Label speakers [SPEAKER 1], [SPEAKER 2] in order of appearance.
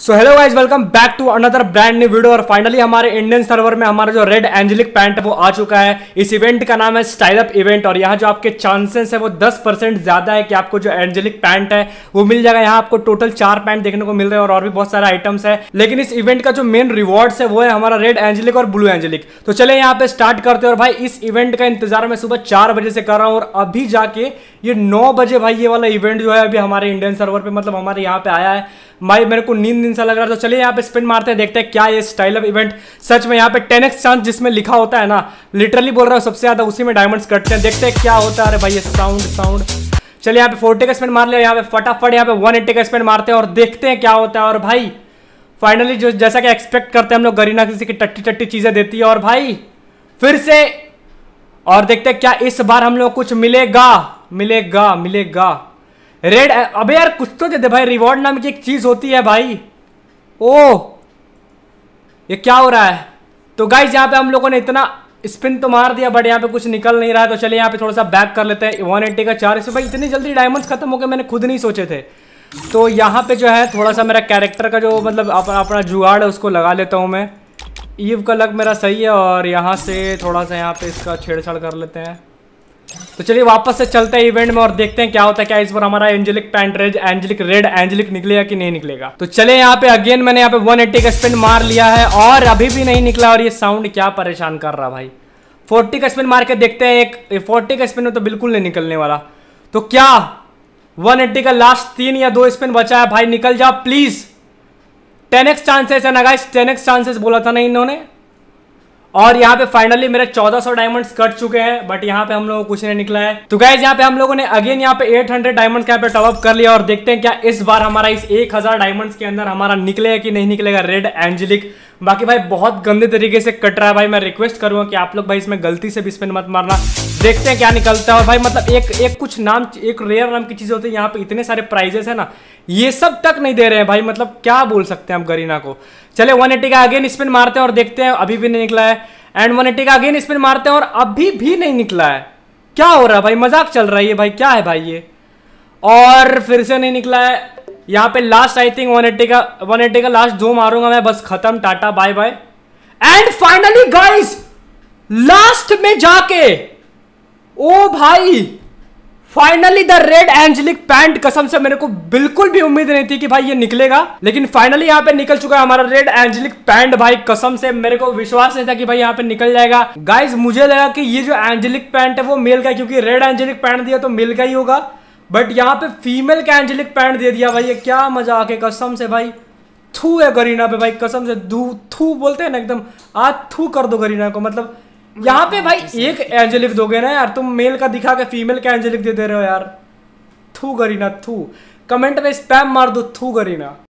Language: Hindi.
[SPEAKER 1] so hello guys welcome back to another brand new video और फाइनली हमारे इंडियन सर्वर में हमारा जो रेड एंजेलिक पैंट है वो आ चुका है इस इवेंट का नाम है स्टाइल अप इवेंट और यहाँ जो आपके चांसेस है वो 10 परसेंट ज़्यादा है कि आपको जो एंजेलिक पैंट है वो मिल जाएगा यहाँ आपको टोटल चार पैंट देखने को मिल रहे हैं और, और भी बहुत सारे आइटम्स है लेकिन इस इवेंट का जो मेन रिवॉर्ड है वो है हमारा रेड एंजेलिक और ब्लू एंजलिक तो चले यहाँ पे स्टार्ट करते हैं और भाई इस इवेंट का इंतजार मैं सुबह चार बजे से कर रहा हूँ और अभी जाके ये नौ बजे भाई ये वाला इवेंट जो है अभी हमारे इंडियन सर्वर पर मतलब हमारे यहाँ पे आया है भाई मेरे को नींद दिन सा लग रहा है तो चलिए यहाँ पे स्पिन मारते हैं देखते हैं क्या ये स्टाइल ऑफ इवेंट सच में यहाँ पे टेन एक्स चांस जिसमें लिखा होता है ना लिटरली बोल रहा हूँ सबसे ज़्यादा उसी में डायमंड कटते हैं देखते हैं क्या होता है अरे भाई ये साउंड साउंड चलिए यहाँ पे फोर्टी का स्पेंड मार लिया यहाँ पे फटाफट यहाँ पे वन का स्पेंड मारते हैं और देखते हैं क्या होता है और भाई फाइनली जो जैसा कि एक्सपेक्ट करते हैं हम लोग गरीना किसी की टट्टी टट्टी चीज़ें देती है और भाई फिर से और देखते हैं क्या इस बार हम लोग कुछ मिलेगा मिलेगा मिलेगा रेड अबे यार कुछ तो दे दे भाई रिवॉर्ड नाम की एक चीज़ होती है भाई ओ ये क्या हो रहा है तो गाइज यहाँ पे हम लोगों ने इतना स्पिन तो मार दिया बट यहाँ पे कुछ निकल नहीं रहा है तो चलिए यहाँ पे थोड़ा सा बैक कर लेते हैं वन एट्टी का चार इसमें भाई इतनी जल्दी डायमंड्स खत्म हो गए मैंने खुद नहीं सोचे थे तो यहाँ पे जो है थोड़ा सा मेरा कैरेक्टर का जो मतलब अपना अपना जुगाड़ है उसको लगा लेता हूँ मैं ईव का लग मेरा सही है और यहाँ से थोड़ा सा यहाँ पे इसका छेड़छाड़ कर लेते हैं तो चलिए वापस से चलते हैं इवेंट में और देखते हैं क्या होता है क्या इस बार हमारा एंजेलिक पैंट्रेज एंजेलिक रेड एंजेलिक निकलेगा कि नहीं निकलेगा तो चले यहाँ पे अगेन मैंने यहाँ पे 180 का स्पिन मार लिया है और अभी भी नहीं निकला और ये साउंड क्या परेशान कर रहा भाई फोर्टी का स्पिन मार के देखते हैं एक फोर्टी का स्पिन में तो बिल्कुल नहीं निकलने वाला तो क्या वन एट्टी का लास्ट तीन या दो स्पिन बचा है भाई निकल जाओ प्लीज टेन एक्स चांसेस है ना गाइस टेन एक्स चांसेस बोला था ना इन्होंने और यहाँ पे फाइनली मेरे 1400 डायमंड्स कट चुके हैं बट यहाँ पे हम लोगों को कुछ नहीं निकला है तो गाइज यहाँ पे हम लोगों ने अगेन यहाँ पे 800 हंड्रेड डायमंड यहाँ पे टॉपअप कर लिया और देखते हैं क्या इस बार हमारा इस 1000 डायमंड्स के अंदर हमारा निकलेगा कि नहीं निकलेगा रेड एंजेलिक बाकी भाई बहुत गंदे तरीके से कट रहा है भाई मैं रिक्वेस्ट करूंगा कि आप लोग भाई इसमें गलती से भी स्पिन मत मारना देखते हैं क्या निकलता है और भाई मतलब एक एक कुछ नाम एक रेयर नाम की चीज़ होती है यहाँ पे इतने सारे प्राइजेस है ना ये सब तक नहीं दे रहे हैं भाई मतलब क्या बोल सकते हैं हम गरीना को चले 180 का अगेन स्पिन मारते हैं और देखते हैं अभी भी नहीं निकला है एंड वन एटी का अगेन स्पिन मारते हैं और अभी भी नहीं निकला है क्या हो रहा है भाई मजाक चल रहा है ये भाई क्या है भाई ये और फिर से नहीं निकला है यहाँ पे last I think one eighty का वन एट्टी का लास्ट जो मारूंगा मैं बस खत्म tata bye bye and finally guys last में जाके ओ भाई finally the red angelic pant कसम से मेरे को बिल्कुल भी उम्मीद नहीं थी कि भाई ये निकलेगा लेकिन फाइनली यहाँ पे निकल चुका है हमारा रेड एंजलिक पैंट भाई कसम से मेरे को विश्वास नहीं था कि भाई यहाँ पे निकल जाएगा गाइज मुझे लगा कि ये जो एंजलिक पैंट है वो मेल का क्योंकि रेड एंजलिक पैंट दिया तो मेल का ही होगा बट यहाँ पे फीमेल का एंजलिक पैंट दे दिया भाई ये क्या मजा आके कसम से भाई थू है गरीना पे भाई कसम से दू थू बोलते हैं ना एकदम आज थू कर दो गरीना को मतलब यहाँ पे हाँ, भाई एक एंजेलिक दोगे ना यार तुम मेल का दिखा के फीमेल का एंजेलिक दे दे रहे हो यार थू गरीना थू कमेंट में स्पैम मार दो थू गरीना